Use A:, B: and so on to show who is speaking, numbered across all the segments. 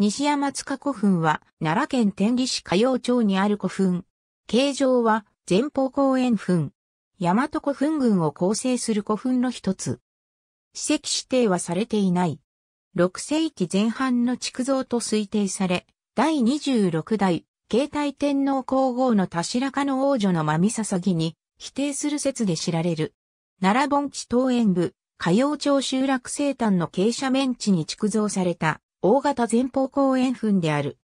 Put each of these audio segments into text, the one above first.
A: 西山塚古墳は奈良県天理市歌陽町にある古墳。形状は前方公園墳。大和古墳群を構成する古墳の一つ。史跡指定はされていない。6世紀前半の築造と推定され、第26代、慶太天皇皇后の田白家の王女のまみささぎに、否定する説で知られる。奈良盆地東園部、歌陽町集落生誕の傾斜面地に築造された、大型前方後円墳である。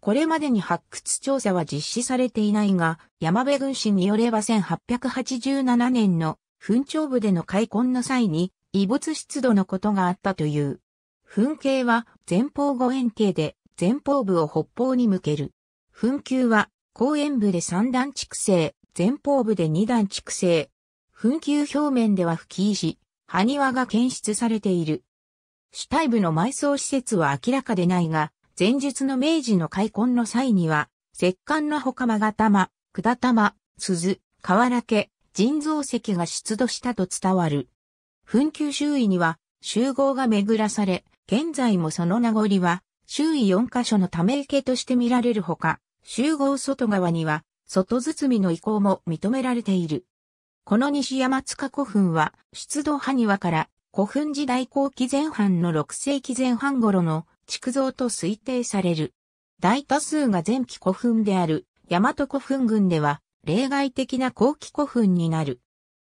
A: これまでに発掘調査は実施されていないが、山部軍師によれば1887年の墳頂部での開墾の際に遺物出土のことがあったという。墳形は前方後円形で前方部を北方に向ける。墳丘は後円部で3段築成、前方部で2段築成。墳丘表面では吹き石、埴輪が検出されている。主体部の埋葬施設は明らかでないが、前述の明治の開墾の際には、石棺の他間玉、下玉、鈴、河原家、人造石が出土したと伝わる。墳丘周囲には集合が巡らされ、現在もその名残は周囲4カ所のため池として見られるほか、集合外側には外包みの移行も認められている。この西山塚古墳は出土埴輪から古墳時代後期前半の6世紀前半頃の築造と推定される。大多数が前期古墳である大和古墳群では例外的な後期古墳になる。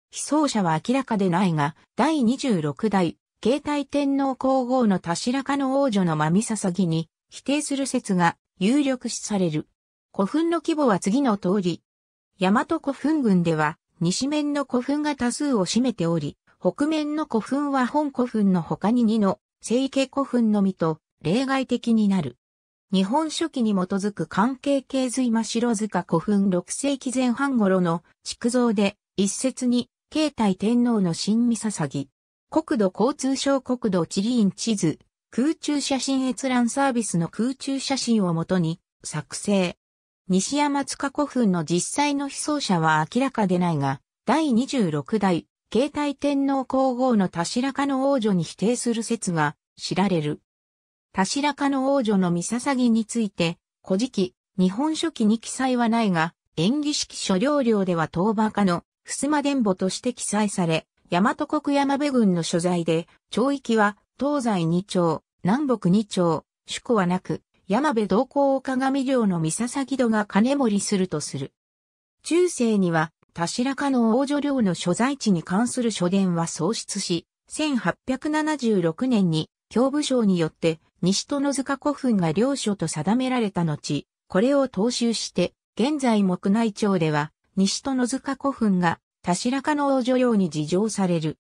A: 被葬者は明らかでないが、第26代、慶太天皇皇后の田白かの王女のまみささぎに否定する説が有力視される。古墳の規模は次の通り。大和古墳群では、西面の古墳が多数を占めており、北面の古墳は本古墳の他に2の聖形。古墳のみと例外的になる。日本書紀に基づく関係系髄間白塚古墳6世紀前半頃の築造で一説に慶太天皇の新見捧ぎ。国土交通省国土地理院地図、空中写真閲覧サービスの空中写真をもとに作成。西山塚古墳の実際の被葬者は明らかでないが、第26代携帯天皇皇后の田白かの王女に否定する説が知られる。田白かの王女の三笹木について、古事記、日本書紀に記載はないが、演技式諸領領では東馬家の襖伝母として記載され、大和国山部郡の所在で、町域は東西二町、南北二町、主庫はなく、山部同行を鏡領の三笹木戸が金盛りするとする。中世には、田白家の王女領の所在地に関する書伝は喪失し、1876年に教部省によって西の塚古墳が領所と定められた後、これを踏襲して、現在木内町では西の塚古墳が田白家の王女領に事情される。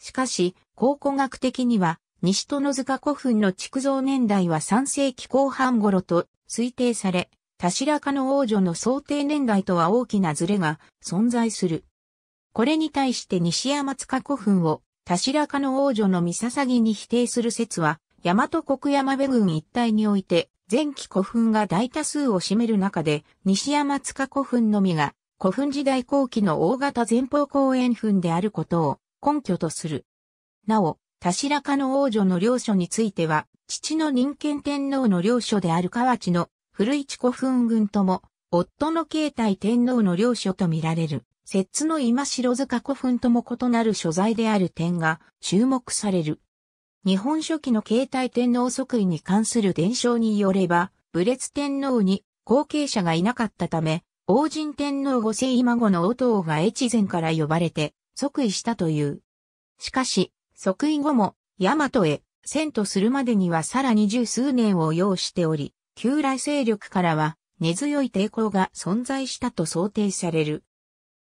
A: しかし、考古学的には西の塚古墳の築造年代は3世紀後半頃と推定され、田白化の王女の想定年代とは大きなズレが存在する。これに対して西山塚古墳を田白化の王女の三捧に否定する説は、大和国山部郡一帯において、前期古墳が大多数を占める中で、西山塚古墳のみが、古墳時代後期の大型前方後円墳であることを根拠とする。なお、田白化の王女の領書については、父の任権天皇の領書である河内の古市古墳群とも、夫の慶太天皇の領所と見られる、摂津の今城塚古墳とも異なる所在である点が注目される。日本初期の慶太天皇即位に関する伝承によれば、武烈天皇に後継者がいなかったため、王神天皇御世今後の王党が越前から呼ばれて即位したという。しかし、即位後も、大和へ遷都するまでにはさらに十数年を要しており、旧来勢力からは根強い抵抗が存在したと想定される。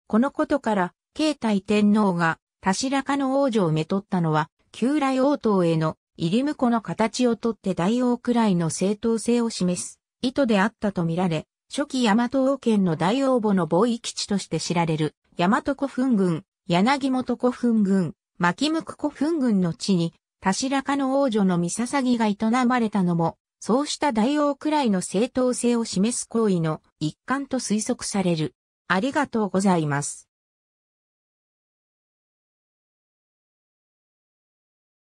A: このことから、慶太天皇が、田白かの王女をめとったのは、旧来王党への入り婿の形をとって大王くらいの正当性を示す意図であったとみられ、初期大和王権の大王母の貿易基地として知られる、大和古墳群、柳本古墳群、牧向古墳群の地に、田白家の王女の三捧が営まれたのも、そうした大王くらいの正当性を示す行為の一環と推測される。ありがとうございます。